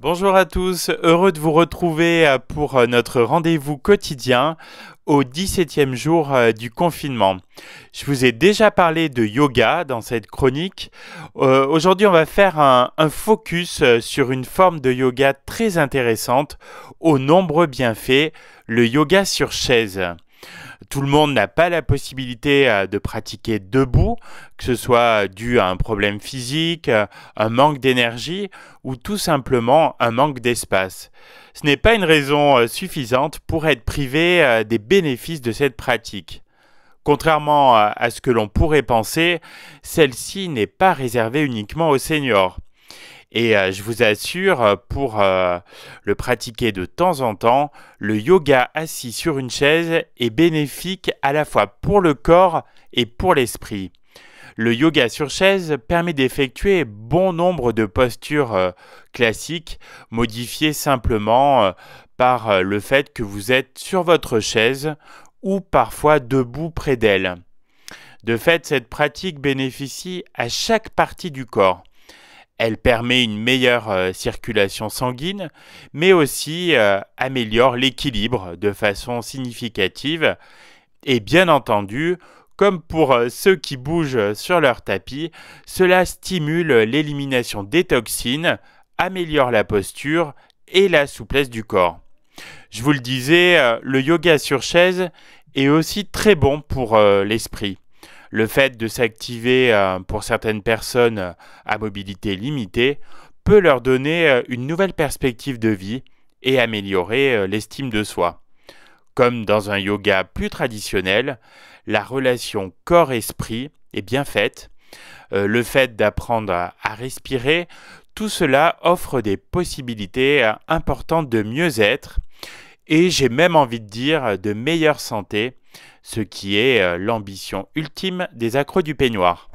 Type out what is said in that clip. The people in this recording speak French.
Bonjour à tous, heureux de vous retrouver euh, pour euh, notre rendez-vous quotidien au 17e jour euh, du confinement. Je vous ai déjà parlé de yoga dans cette chronique. Aujourd'hui, on va faire un, focus sur une forme de yoga très intéressante aux nombreux bienfaits, le yoga sur chaise. Tout le monde n'a pas la possibilité euh, de pratiquer debout, que ce soit dû à un problème physique, euh, un manque d'énergie ou tout simplement un manque d'espace. Ce n'est pas une raison euh, suffisante pour être privé des bénéfices de cette pratique. Contrairement à ce que l'on pourrait penser, celle-ci n'est pas réservée uniquement aux seniors. Et euh, je vous assure, euh, pour euh, le pratiquer de temps en temps, le yoga assis sur une chaise est bénéfique à la fois pour le corps et pour l'esprit. Le yoga sur chaise permet d'effectuer bon nombre de postures classiques, modifiées simplement par le fait que vous êtes sur votre chaise ou parfois debout près d'elle. De fait, cette pratique bénéficie à chaque partie du corps. Elle permet une meilleure euh, circulation sanguine, mais aussi euh, améliore l'équilibre de façon significative. Et bien entendu, comme pour euh, ceux qui bougent sur leur tapis, cela stimule l'élimination des toxines, améliore la posture et la souplesse du corps. Je vous le disais, le yoga sur chaise est aussi très bon pour l'esprit le fait de s'activer euh, pour certaines personnes euh, à mobilité limitée peut leur donner euh, une nouvelle perspective de vie et améliorer l'estime de soi. Comme dans un yoga plus traditionnel, la relation corps-esprit est bien faite. Le fait d'apprendre à respirer, tout cela offre des possibilités importantes de mieux-être et j'ai même envie de dire de meilleure santé ce qui est euh, l'ambition ultime des accros du peignoir.